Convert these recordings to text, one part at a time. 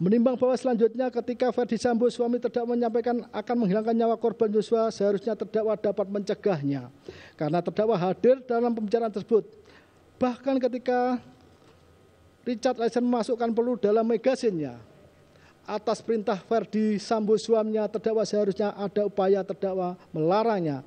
Menimbang bahwa selanjutnya ketika Ferdi Sambo suami terdakwa menyampaikan akan menghilangkan nyawa korban Yosua, seharusnya terdakwa dapat mencegahnya. Karena terdakwa hadir dalam pembicaraan tersebut. Bahkan ketika Richard Eliezer memasukkan peluru dalam megasinnya, atas perintah Ferdi Sambo suaminya terdakwa seharusnya ada upaya terdakwa melarangnya.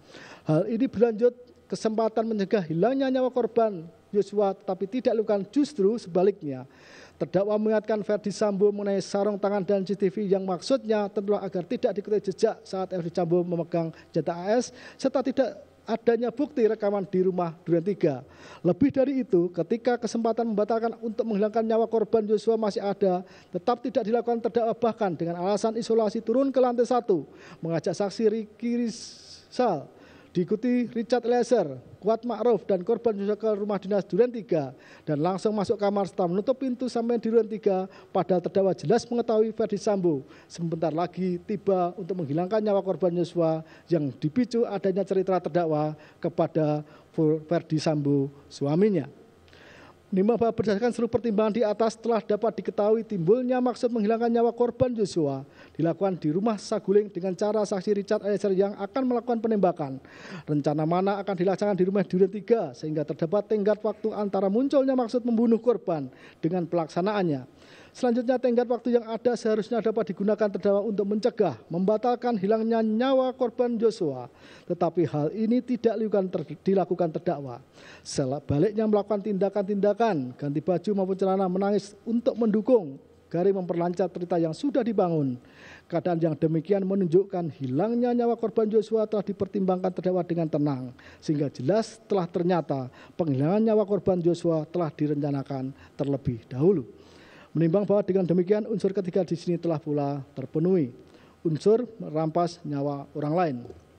Hal ini berlanjut kesempatan mencegah hilangnya nyawa korban Yosua tetapi tidak lakukan justru sebaliknya. Terdakwa mengingatkan Verdi Sambo mengenai sarung tangan dan CCTV yang maksudnya tentu agar tidak diketahui jejak saat Ferdi Sambo memegang jatah AS serta tidak adanya bukti rekaman di rumah Duren 3. Lebih dari itu, ketika kesempatan membatalkan untuk menghilangkan nyawa korban Yosua masih ada, tetap tidak dilakukan terdakwa bahkan dengan alasan isolasi turun ke lantai satu, mengajak saksi Riki Rizal diikuti Richard Leser, Kuat Ma'ruf dan korban menyusul ke rumah dinas Duren 3 dan langsung masuk kamar setelah menutup pintu sampai di Duren 3 padahal terdakwa jelas mengetahui Ferdi Sambo sebentar lagi tiba untuk menghilangkan nyawa korban Yosua yang dipicu adanya cerita terdakwa kepada Ferdi Sambo suaminya. Nimbang bahwa berdasarkan seluruh pertimbangan di atas telah dapat diketahui timbulnya maksud menghilangkan nyawa korban Yosua dilakukan di rumah Saguling dengan cara saksi Richard Eliezer yang akan melakukan penembakan. Rencana mana akan dilaksanakan di rumah Duren 3 sehingga terdapat tenggat waktu antara munculnya maksud membunuh korban dengan pelaksanaannya. Selanjutnya tenggat waktu yang ada seharusnya dapat digunakan terdakwa untuk mencegah, membatalkan hilangnya nyawa korban Joshua. Tetapi hal ini tidak dilakukan terdakwa. Sebaliknya melakukan tindakan-tindakan, ganti baju maupun celana menangis untuk mendukung garing memperlancar cerita yang sudah dibangun. Keadaan yang demikian menunjukkan hilangnya nyawa korban Joshua telah dipertimbangkan terdakwa dengan tenang, sehingga jelas telah ternyata penghilangan nyawa korban Joshua telah direncanakan terlebih dahulu. Menimbang bahwa dengan demikian unsur ketiga di sini telah pula terpenuhi, unsur merampas nyawa orang lain.